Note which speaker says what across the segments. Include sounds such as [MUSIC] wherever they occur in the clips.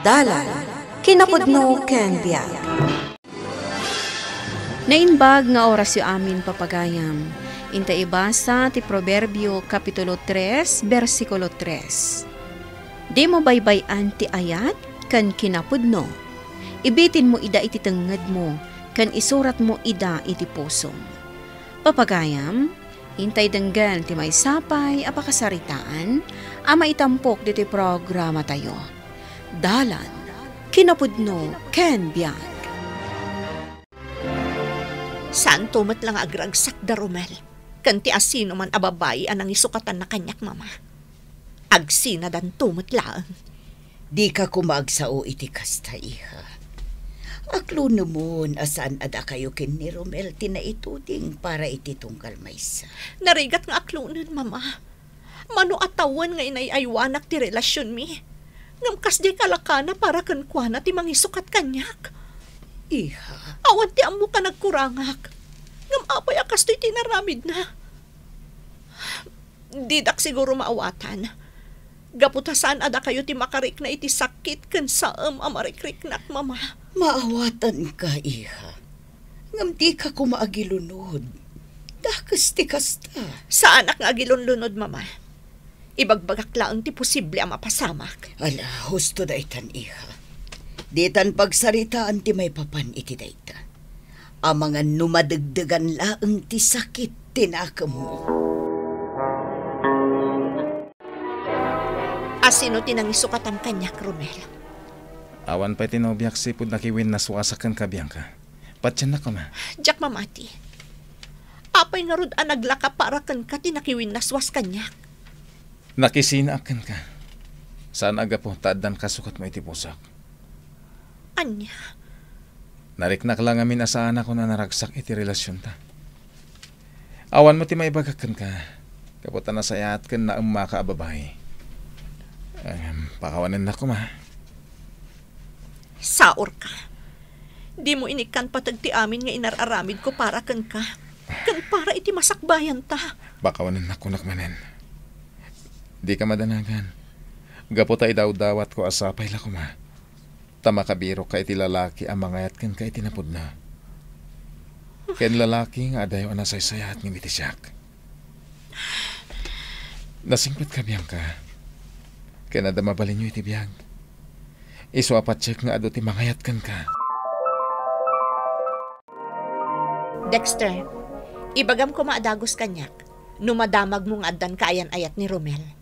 Speaker 1: Dalan, kinapudno ken biyag. Nainbag nga oras yu amin papagayam. Inta ibasa ti Proverbio Kapitulo 3, versikulo 3. Di mo baybayan ti ayat kan kinapudno. Ibitin mo ida iti tenged mo, kan isurat mo ida iti pusom. Papagayam, intay denggan ti may sapay apakasaritaan, ama itampok diti programa tayo dalan, kinapudno, ken biyan.
Speaker 2: Saan tumat lang agragsak da Romel, kanti asino man ababay anang isukatan na kanyak mama. Agsina dan tumat lang. Di ka kumagsao iti kasta iha. Aklo naman asan
Speaker 3: ada kayo kin ni Romel tinaituding para iti tunggal maysa.
Speaker 2: Narigat nga aklunan mama. Mano atawan nga inayaywanak ti relasyon mi Ngamkas di kalakana para kankwana ti mangisukat kanyak. Iha? Awan ti amu ka nagkurangak. Ngamapay akas ti tinaramid na. Didak siguro maawatan. saan ada kayo ti makarik na iti sakit kan saam amarikrik nak mama.
Speaker 3: Maawatan ka, iha.
Speaker 2: Ngam di ka kumaagilunod. Dakas ti kasta. Saan ak nga agilunlunod, mama? Ibagbagak lang ti posible ang mapasamak. Ala, husto daytan iha. Ditan
Speaker 3: pagsarita ang ti may papan iti dayta. Ang mga numadagdagan laang ti sakit tinakamu.
Speaker 2: Asino tinangisukat ang kanyak, Romel?
Speaker 4: Awan pa tinobyak si pud nakiwin na suasakan ka, Bianca. Patyan na ka ma.
Speaker 2: Jack mamati. Apay narod ang naglaka para kan ka tinakiwin na suwas kanyak.
Speaker 4: Nakisinakan ka. Saan aga po taadan sukat mo itipusak? pusak? Anya? Nariknak lang amin asaan ako na naragsak iti relasyon ta. Awan mo ti maibagakan ka. Kaputa na sayat kan na umaka ababay. Um, pakawanan na ko ma.
Speaker 2: Saor ka. Di mo inikan patag ti amin nga inararamid ko para kan ka. Kan para iti masakbayan ta.
Speaker 4: Bakawanan na manen. nakmanan. Di ka madanagan. Gapo tayo daw-dawat ko asapay la kuma. Tama kabiro ka iti lalaki ang mga yatkin ka itinapod na. Ken lalaki nga adayo na saysayat ng itisyak. Nasingpat ka biyang Ken adamabalin nyo iti biyag. Iso apatsek nga ado ti mga yatkin ka.
Speaker 2: Dexter, ibagam ko maadagos kanyak. Numadamag mong adan kaayan ayat ni Romel.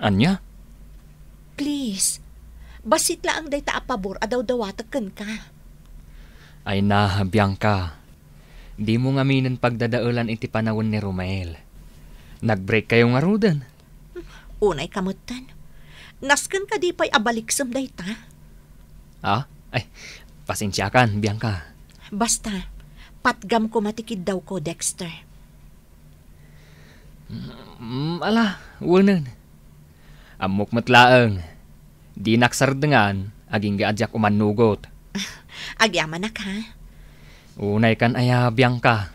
Speaker 2: Anya? Please, basit la ang dayta apabor adaw dawatakan ka.
Speaker 5: Ay na, Bianca. Di mo nga pagdadaulan iti panawon ni Romael. Nagbreak kayo nga rudan.
Speaker 2: Hmm, unay kamutan. Naskan ka di pa'y abaliksam dayta.
Speaker 5: Ah? Ay, pasensyakan, Bianca.
Speaker 2: Basta, patgam ko matikid daw ko, Dexter.
Speaker 5: Mm, ala, wanan. Amok matlaang. Di naksardangan, aging gaadyak umanugot. [LAUGHS]
Speaker 2: Agyaman na ka.
Speaker 5: Unay kan ayabiyang ka.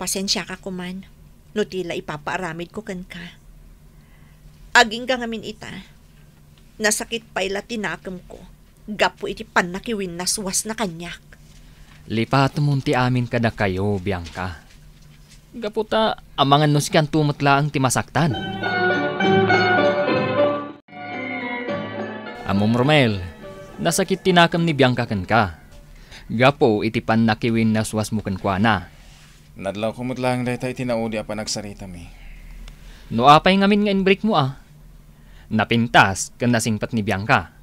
Speaker 2: Pasensya ka kuman. Nutila ipapaaramid ko kan ka. Aging ka ngamin ita. Nasakit pa'y tinakam ko. Gapo iti panakiwin na suwas na kanyak.
Speaker 5: Lipat munti amin kada kayo, Bianca.
Speaker 2: Gaputa,
Speaker 5: amangan no si kan tumatla ang timasaktan. Music Amom Romel, nasakit tinakam ni Bianca kan ka. Gapo itipan na kiwin na suwas mo kan kwa na.
Speaker 4: Nadlaw kumot lang dahi tayo tinaudi apa nagsarita mi.
Speaker 5: No apay ngamin nga inbreak mo ah. Napintas kan nasingpat ni Bianca.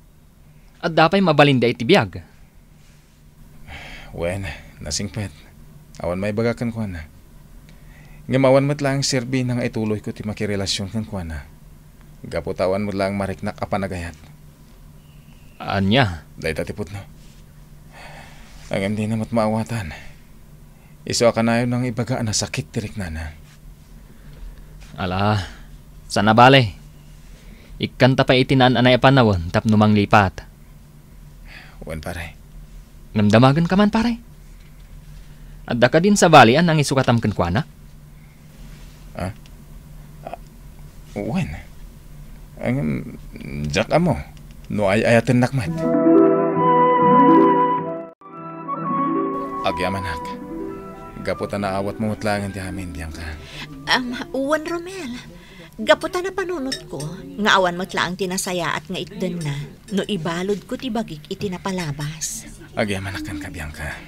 Speaker 4: At dapay mabalinda itibiyag. Wen, nasingpat. Awan may bagakan kwa na. Ngamawan mat lang sirbi nang ituloy ko ti makirelasyon kan kwa na. Gapotawan mo lang mariknak apanagayat. Anya? Day tatipot no. Ang hindi na matmaawatan. Iso ka na yun ang ibaga na sakit tirik na
Speaker 5: Ala, sana bale. Ikanta pa itinaan anay panawon tap numang lipat. Wan pare. Namdamagan ka man pare. Adda ka din sa balian ang isukatam kan kuana? Ah?
Speaker 4: Huh? Uh, wan. Ang um, jak amo no ay ayaten nakmat. Agyamanak, gaputa na awat mo utlangan ti amin, Bianca.
Speaker 2: Um, Uwan Romel, gaputa na panunot ko, nga awan mo tlaang tinasaya at nga itdan na, no ibalod ko ti bagik iti napalabas.
Speaker 4: Agyamanakan ka, Bianca.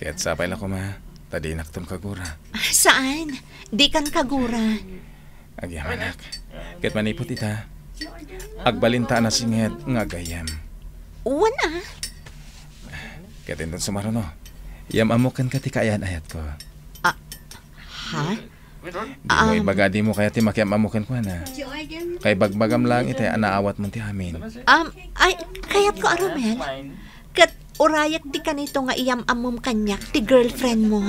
Speaker 4: Kaya't sapay la ko ma, tadi naktam kagura.
Speaker 2: Ah, saan? Di kan kagura.
Speaker 4: Agyamanak, kaya't manipot ita, Agbalinta na singet nga gayam. Uwan ah. Katindon sumaro Yam amukan ka ti kayan ayat ko. Ah,
Speaker 2: ha? Di mo um,
Speaker 4: ibaga di mo kaya ti makiam amukan ko na. Kay bagbagam lang itay anaawat mo ti amin.
Speaker 2: Um, ay, kayat ko Aramel. Kat urayak di kanito nga iyam amom kanyak ti girlfriend mo.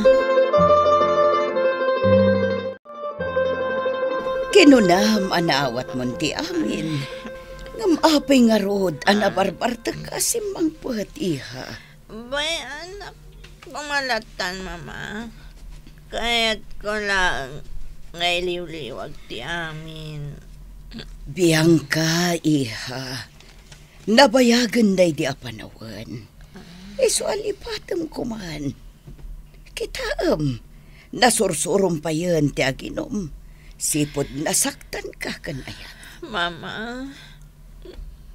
Speaker 3: Kinunam anaawat mo ti amin. Namapay nga rood, anabarbarta kasi mang puhat iha.
Speaker 2: Bay, anak, pamalatan, mama. Kaya't ko lang ngailiw-liwag ti amin.
Speaker 3: Bianca, iha. Nabayagan na di apanawan. Iso e, alipatam kuman. Kitaam, nasursurum pa yan ti aginom. Sipod nasaktan ka kanayat.
Speaker 2: Mama,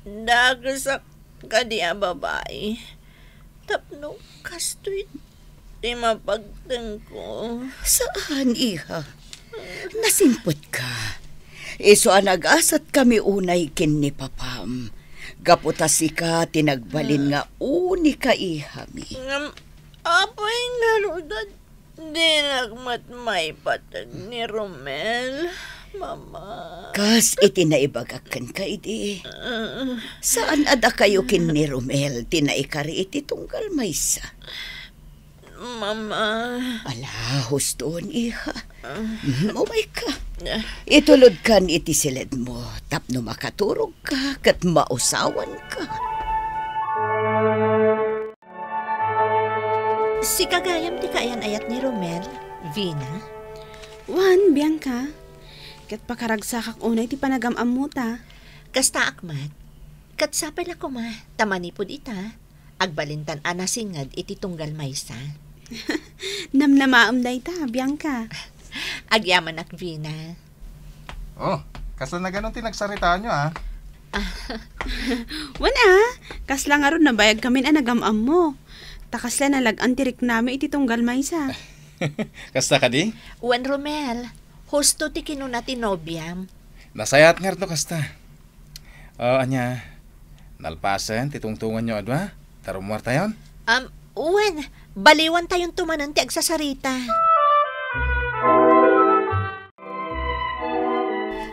Speaker 2: dagasak ka di babae. Tapno kastoy di mapagtang ko. Saan, iha? Nasimpot
Speaker 3: ka. Iso e, anag-asat kami unay kin ni papam. Gaputas ka tinagbalin nga uni ka iha mi.
Speaker 2: Um, apay nga lodad, di nagmatmay patag ni Romel. Mama.
Speaker 3: Kas iti naibagakan ka iti. Saan ada kayo kin ni Romel tinaikari iti tunggal maysa?
Speaker 2: Mama.
Speaker 3: Ala, huston, iha.
Speaker 2: Uh, oh my ka.
Speaker 3: Itulod kan iti siled mo. Tapno makaturog ka, kat mausawan ka.
Speaker 2: Si kagayam ti kayan ayat ni Romel, Vina. Juan, Bianca. Kat pakaragsak ak unay ti panagamam mo ta. Kasta akmat, katsapal ako ma, tamanipod ita. Agbalintan anasingad iti tunggal maysa. [LAUGHS] Namnamaam na ita, Bianca. [LAUGHS] Agyaman ak Vina.
Speaker 4: Oh, kasta na ganon tinagsaritaan nyo ah. [LAUGHS]
Speaker 2: Wana, kasla nga ron nabayag kami na nagamam mo. Takasla nalag antirik namin iti tunggal maysa.
Speaker 4: kasta ka di?
Speaker 2: Wan Romel, Husto ti kinuna tinobiam.
Speaker 4: Nasayat nga to kasta. O, uh, anya, nalpasen, titungtungan nyo, adwa? Tarumwar tayon?
Speaker 2: Um, uwan, baliwan tayong tumanan ti agsasarita.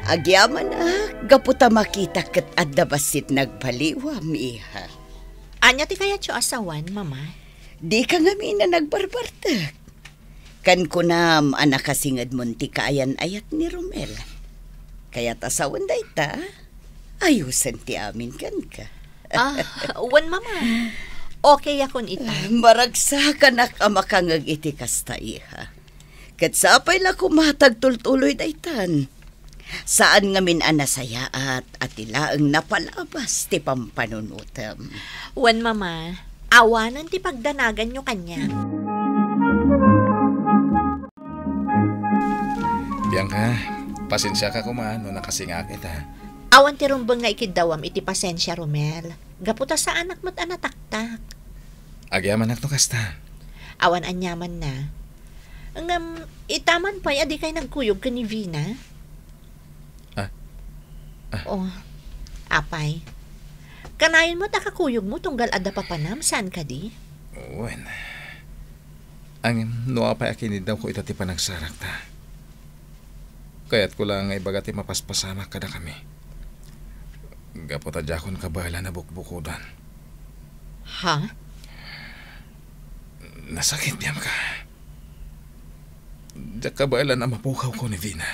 Speaker 3: Agyaman ah, gaputa makita kat adabasit nagbaliwa, miha.
Speaker 2: Anya ti kaya asawan, mama?
Speaker 3: Di ka nga mina nagbarbartak. Kan ko na um, anak kasingad munti kaayan ayat ni Romel. Kaya tasawan day ta, ayusan ti amin kan ka. ah, wan mama. Okay akon ita. Ah, Maragsakan ak amakangag iti kasta iha. Kat sa la kumatag tultuloy daytan. Saan min anasayaat at ilaang napalabas ti pampanunutam.
Speaker 2: Wan mama, awanan ti pagdanagan nyo kanya. Mm-hmm.
Speaker 4: Biyang ha, pasensya ka kumaano na kasingak ita.
Speaker 2: Awan ti rumbang nga ikidawam iti pasensya, Romel. Gaputa sa anak mo't anataktak.
Speaker 4: Agyaman nak no kasta.
Speaker 2: Awan anyaman na. Ngam, itaman pa, adi kay nagkuyog ka ni Vina. Ah? ah. Oh, apay. Kanayon mo takakuyog mo tunggal ada papanam, saan ka di?
Speaker 4: Uwan. Ang nuwa pa akin daw ko ito ti panagsarak ta. Kaya't ko lang ay bagati mapaspasama kada kami. Gapot adjakon ka bahala na bukbukudan. Ha? Nasakit niyam ka. Diyak ka bahala na mapukaw ko ni Vina.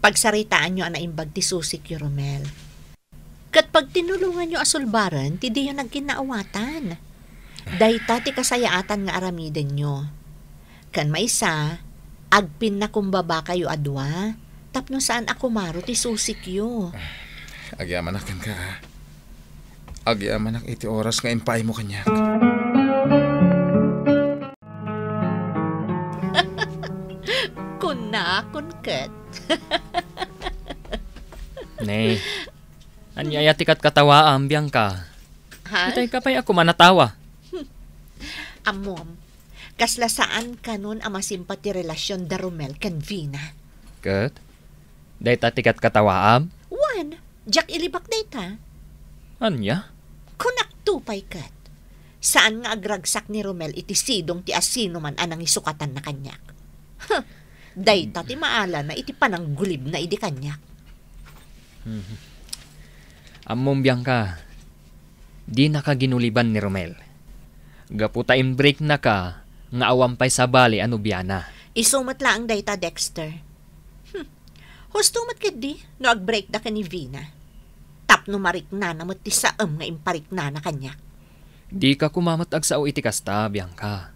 Speaker 2: Pagsaritaan niyo ang naimbag ti susik yo, Romel. Kat pag tinulungan niyo asulbaran, ti di yung nagkinaawatan. Dahita ti kasayaatan nga aramiden niyo. Kan maisa, Agpin na kumbaba kayo adwa. Tapno saan ako maro ti susik yo.
Speaker 4: Agyaman akan ka. Agyaman ak iti oras nga impay mo kanyak.
Speaker 2: [LAUGHS] Kuna kun ket.
Speaker 5: [LAUGHS] Nay, anyaya ti kat katawa ambiyang ka. Ha? Itay ka pa'y ako manatawa.
Speaker 2: [LAUGHS] Amom, kasla Kaslasaan kanon ang masimpati relasyon da Romel kan Vina.
Speaker 5: Kat? Dayta tikat katawaam?
Speaker 2: Wan, jak ilibak dayta. Anya? Kunak tupay kat. Saan nga agragsak ni Romel iti sidong ti asino man anang isukatan na kanyak? Huh, dayta ti maala na iti pananggulib na idi kanyak. [LAUGHS]
Speaker 5: Mm-hmm. di nakaginuliban ni Romel. Gaputa break na ka, nga awampay sa bali anubiana.
Speaker 2: Isumat la ang data Dexter. Hm. mat ka di, no agbreak da ka ni Vina. Tap no marik na na ti saam nga imparik na na kanya.
Speaker 5: Di ka kumamat ag sao iti kasta, Bianca.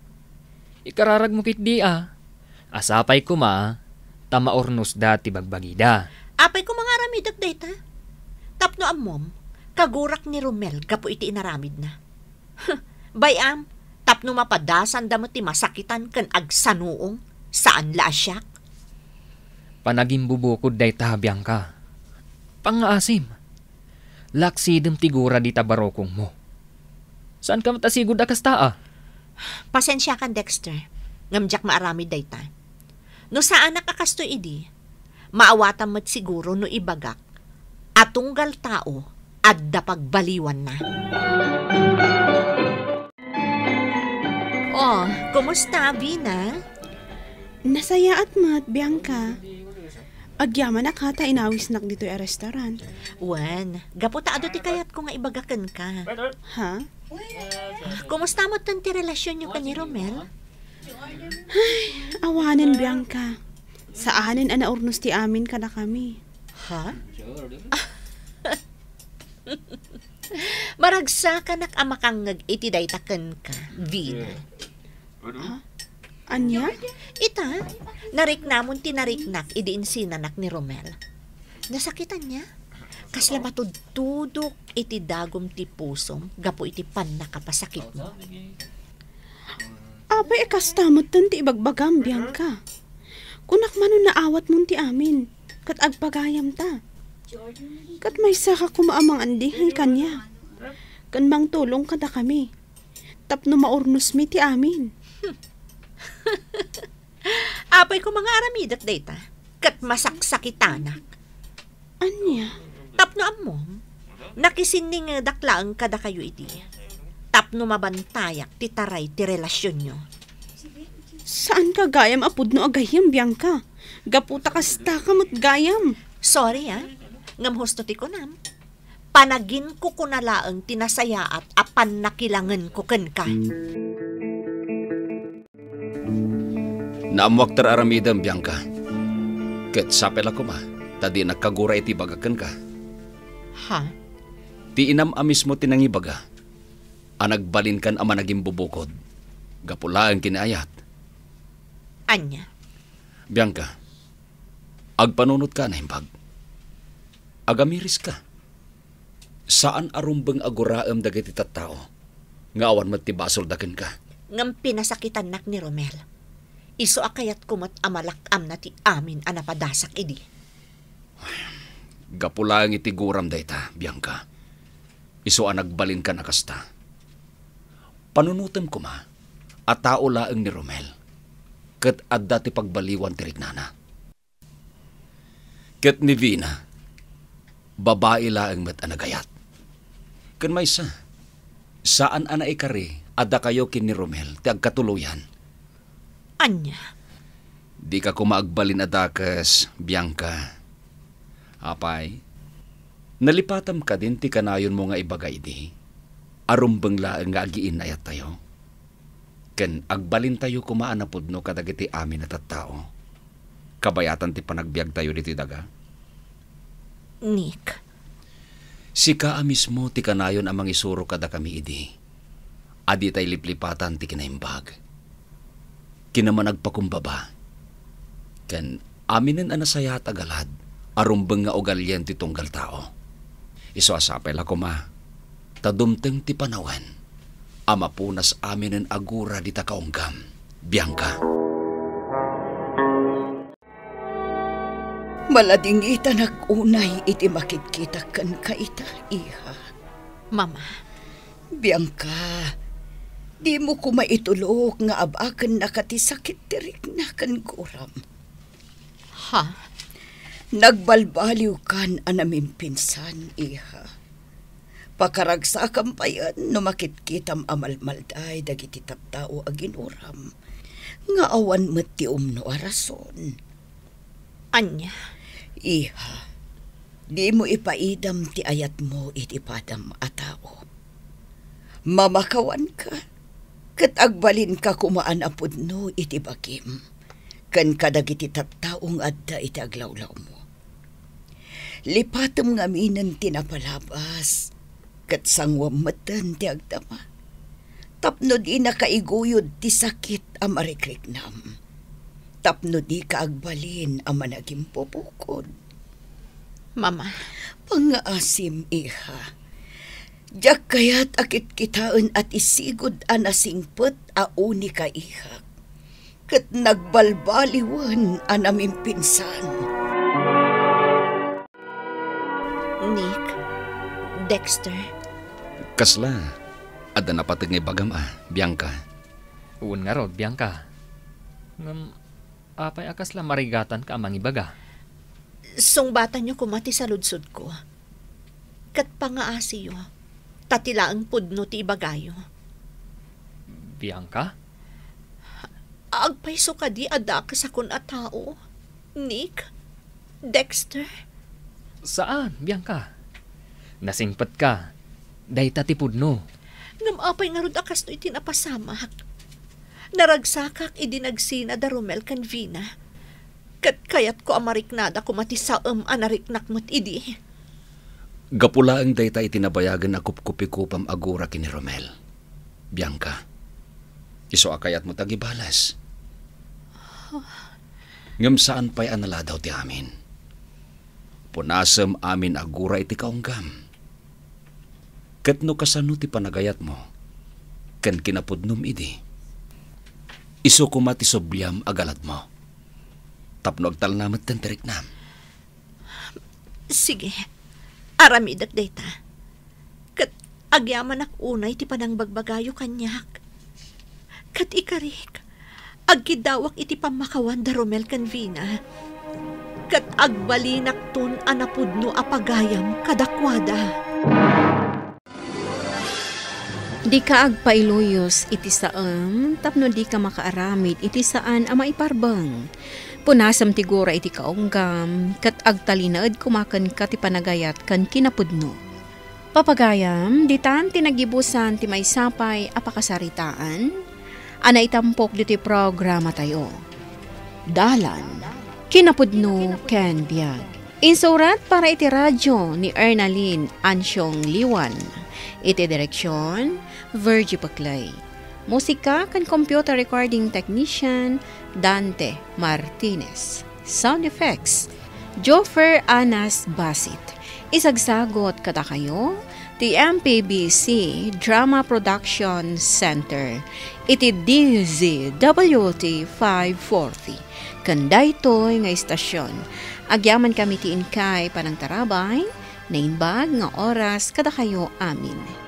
Speaker 2: Ikararag mo kit di ah.
Speaker 5: Asapay ko ma, da ti bagbagida.
Speaker 2: Apay ko mga ramidag dayta. Tapno amom, kagurak ni Romel kapo iti inaramid na. Hm. Bayam, Tapno mapadasan damo ti masakitan kan agsanuong saan la asyak.
Speaker 5: Panagimbubukod day tahabyang ka.
Speaker 2: Pangaasim,
Speaker 5: laksidem tigura di tabarokong mo.
Speaker 2: Saan ka matasigod akastaa? Ah? Pasensya kan, Dexter. Ngamjak maarami dayta. No saan nakakasto idi, maawatan mat siguro no ibagak. Atunggal tao, adda pagbaliwan na. Oo, kumusta, Bina? Nasaya at mat, Bianca. Agyaman na ka, ta inawis nak dito yung restaurant. Wen, gaputa ado ti kayat ko nga ibagakan ka. Ha? Kumusta mo tan ti relasyon nyo ka ni Romel? Ay, awanan, Bianca. Saanin ang naurnos ti amin ka na kami. Ha? [LAUGHS] Maragsa ka nak amakangag iti ka, Vina. Yeah. Ha? Anya? Ita, nariknamon tinariknak, idiin sinanak ni Romel. Nasakitan niya? Kasla matudtudok iti dagom ti pusom, gapo iti pan nakapasakit mo. Abay, ikas tamad tan ti ibagbagam, Bianca. Kunak mano naawat mo ti amin, kat agpagayam ta. Kat may saka kumaamang andihay kanya. Kan tulong kada kami. Tapno maurnos mi ti amin. Hmm. [LAUGHS] Apay ko mga aramid at data. Kat masaksakitanak. Anya? Tapno among. Nakisining daklaang kada kayo iti. Tapno mabantayak titaray ti relasyon nyo. Saan ka gayam apod no agayam, Bianca? Gaputa ka sta ka gayam. Sorry ah. Ngam husto ti ko nam. Panagin ko kunalaang tinasayaat apan nakilangan ko kenka. Mm.
Speaker 6: Naamuak tar aramidam biyangka. Ket sapel ako ma, tadi nagkagura iti bagakan ka. Ha? Ti inam amis mo tinangibaga. Anagbalin kan ama naging bubukod. Gapula ang kinayat. Anya? Bianca, agpanunot ka na himbag. Agamiris ka. Saan arumbang aguraam dagiti tattao? Ngawan ti basol dakin ka.
Speaker 2: Ngam pinasakitan nak ni Romel Iso akayat kumat amalakam na ti amin napadasak idi.
Speaker 6: Gapulang iti guram dayta, Bianca. Iso nagbalin ka nakasta. Panunutem ko ma, at tao laeng ni Romel. Kat adda ti pagbaliwan ti Rignana. Kat ni Vina, babae laeng met anagayat. Kan may sa, saan ana ikari, adda kayo kin ni Romel, ti agkatuluyan Anya? Di ka kumaagbalin adakas, Bianca. Apay, nalipatam ka din ti kanayon mo nga ibagay di. Arumbang laang nga agiin ayat tayo. Ken agbalin tayo kumaanapod no kadagiti amin at tao. Kabayatan ti panagbiag tayo diti daga. Nick. Sika mismo ti kanayon amang isuro kada kami idi. Adi tay liplipatan ti kinaimbag kinaman agpakumbaba. Kan aminan anasaya at agalad, arumbeng nga ogalyan titunggal tao. Iso asapel ako ma, tadumteng ti panawen. ama po nas aminan agura di takaunggam, biyangka.
Speaker 3: Malading ita nag-unay iti makikita kan kaita iha. Mama. Biyangka, Di mo ko maitulog nga abakan na katisakit tirik na kan kuram. Ha? Nagbalbaliw kan anaming pinsan, iha. Pakaragsakan pa yan, numakit kitam amalmalday dagiti taptao aginuram. Nga awan ti umno arason. Anya? Iha, di mo ipaidam ti ayat mo itipadam atao. Mamakawan ka Katagbalin ka kumaan apod no iti bakim. Kan kadagiti tattaong adda iti aglawlaw mo. Lipatam nga minan tinapalabas. Kat sangwam matan ti agdama. Tapno di nakaiguyod ti sakit amarikriknam. Tapno di kaagbalin ang managim pupukod. Mama. Pangaasim, iha. Diyak kaya't akit kitaon at isigod anasingpot auni ka ihak. Kat nagbalbaliwan anaming pinsan.
Speaker 2: Nick, Dexter.
Speaker 6: Kasla, ada napatag ngay bagam ah, Bianca. Uun nga rod,
Speaker 5: Bianca. Um, apay akas la marigatan ka amang ibaga.
Speaker 2: Sungbatan niyo kumati sa ludsod ko. Kat pangaasi yo Tatila ang pudno ti ibagayo. Bianca? Agpaiso ka di adakas akon a tao. Nick? Dexter? Saan, Bianca?
Speaker 5: Nasingpat ka. Day tatipod no.
Speaker 2: Ngamapay nga rod akas no itinapasamak. Naragsakak idinagsina da Romel Canvina. Kat kayat ko amariknada ko matisaam anariknak mo't idi.
Speaker 6: Gapulaang data itinabayagan na kupkupikupam agura kini Romel. Bianca, iso akayat mo tagibalas. Oh. Ngam saan pa'y analadaw ti amin. Punasem amin agura iti kaunggam. Katno kasano ti panagayat mo, kan kinapudnum idi. Iso kumati sobyam agalad mo. Tapno agtal namat ten teriknam.
Speaker 2: Sige. Sige. Aramid at data. Kat agyaman ak unay ti panangbagagayo kanyak. Kat ikarik, agkidawak iti pamakawan da Romel Canvina. Kat
Speaker 1: agbalinak tun anapudno apagayam kadakwada. Di ka agpailuyos iti saan, tapno di ka makaaramid iti saan ama iparbang Punasam tigura iti kaunggam, kat agtalinaad kumakan kat panagayat kan kinapudno. Papagayam, ditan tinagibusan ti may sapay apakasaritaan, ana itampok diti programa tayo. Dalan, kinapudno ken biag. Insurat para iti radyo ni Ernalyn Ansyong Liwan. Iti direksyon, Virgie Paclay. Musika kan computer recording technician Dante Martinez. Sound effects Joffer Anas Basit. Isagsagot kada kayo the MPBC Drama Production Center iti DZWT 540 kanday toy nga istasyon agyaman kami ti inkay panang tarabay na inbag nga oras kada kayo amin